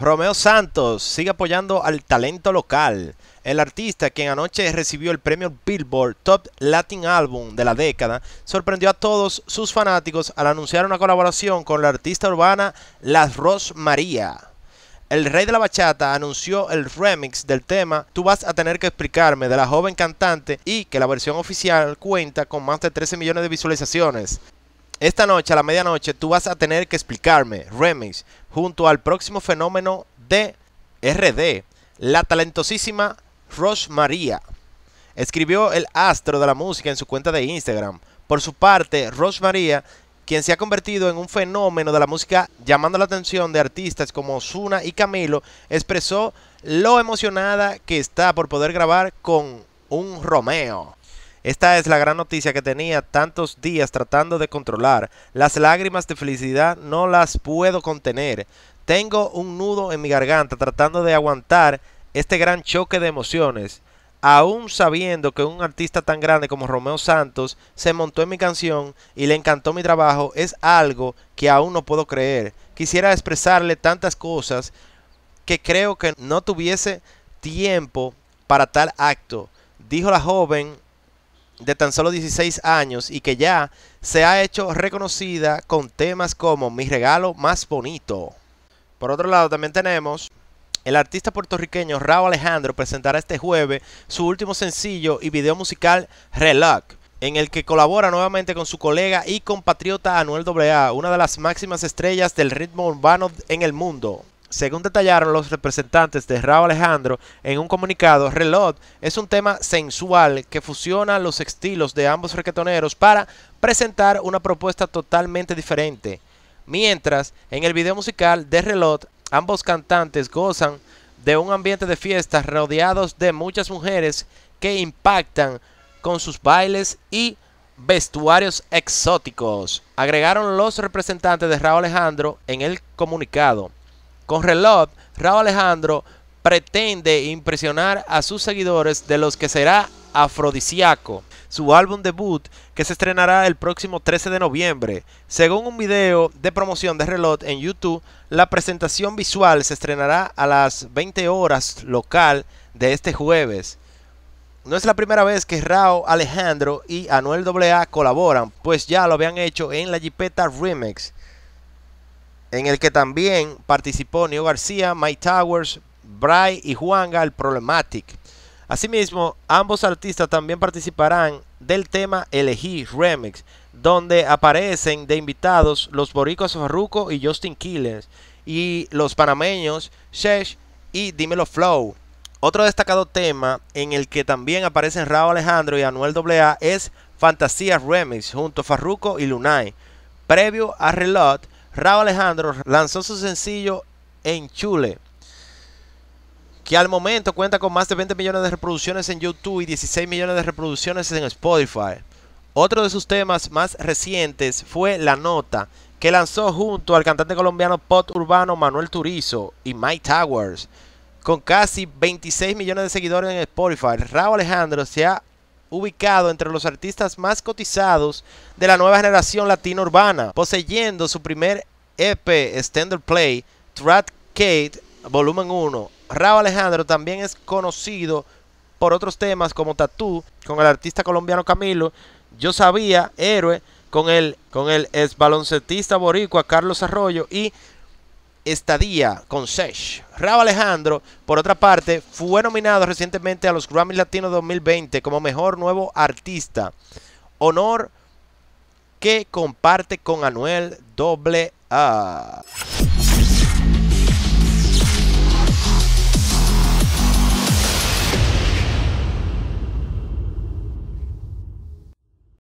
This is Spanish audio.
Romeo Santos sigue apoyando al talento local. El artista, quien anoche recibió el premio Billboard Top Latin Album de la década, sorprendió a todos sus fanáticos al anunciar una colaboración con la artista urbana Las Ros María. El rey de la bachata anunció el remix del tema Tú vas a tener que explicarme de la joven cantante y que la versión oficial cuenta con más de 13 millones de visualizaciones. Esta noche, a la medianoche, tú vas a tener que explicarme, Remix, junto al próximo fenómeno de RD, la talentosísima Rosmaría. Escribió el astro de la música en su cuenta de Instagram. Por su parte, Rosmaría, quien se ha convertido en un fenómeno de la música llamando la atención de artistas como Suna y Camilo, expresó lo emocionada que está por poder grabar con un Romeo. Esta es la gran noticia que tenía tantos días tratando de controlar. Las lágrimas de felicidad no las puedo contener. Tengo un nudo en mi garganta tratando de aguantar este gran choque de emociones. Aún sabiendo que un artista tan grande como Romeo Santos se montó en mi canción y le encantó mi trabajo, es algo que aún no puedo creer. Quisiera expresarle tantas cosas que creo que no tuviese tiempo para tal acto, dijo la joven de tan solo 16 años y que ya se ha hecho reconocida con temas como Mi regalo más bonito. Por otro lado, también tenemos el artista puertorriqueño Raúl Alejandro presentará este jueves su último sencillo y video musical Reluck, en el que colabora nuevamente con su colega y compatriota Anuel AA, una de las máximas estrellas del ritmo urbano en el mundo. Según detallaron los representantes de Raúl Alejandro en un comunicado, Relot es un tema sensual que fusiona los estilos de ambos requetoneros para presentar una propuesta totalmente diferente. Mientras, en el video musical de Relot, ambos cantantes gozan de un ambiente de fiestas rodeados de muchas mujeres que impactan con sus bailes y vestuarios exóticos, agregaron los representantes de Raúl Alejandro en el comunicado. Con reloj, Rao Alejandro pretende impresionar a sus seguidores de los que será afrodisíaco, su álbum debut que se estrenará el próximo 13 de noviembre. Según un video de promoción de Relot en YouTube, la presentación visual se estrenará a las 20 horas local de este jueves. No es la primera vez que Rao Alejandro y Anuel AA colaboran, pues ya lo habían hecho en la Jipeta Remix en el que también participó Neo García, Mike Towers, Bry y Juan el Problematic. Asimismo, ambos artistas también participarán del tema Elegí Remix, donde aparecen de invitados los boricos Farruko y Justin Killers y los panameños Shesh y Dímelo Flow. Otro destacado tema en el que también aparecen Rao Alejandro y Anuel AA es Fantasía Remix junto a Farruko y Lunay. Previo a Reload, Raúl Alejandro lanzó su sencillo En Chule, que al momento cuenta con más de 20 millones de reproducciones en YouTube y 16 millones de reproducciones en Spotify. Otro de sus temas más recientes fue La Nota, que lanzó junto al cantante colombiano pop urbano Manuel Turizo y Mike Towers. Con casi 26 millones de seguidores en Spotify, Raúl Alejandro se ha ubicado entre los artistas más cotizados de la nueva generación latina urbana, poseyendo su primer EP Standard Play, Trad Kate, volumen 1. Rao Alejandro también es conocido por otros temas como Tatú, con el artista colombiano Camilo, Yo Sabía, Héroe, con el, con el ex baloncetista boricua Carlos Arroyo y estadía con Sesh. Raúl Alejandro, por otra parte, fue nominado recientemente a los Grammy Latinos 2020 como mejor nuevo artista. Honor que comparte con Anuel AA.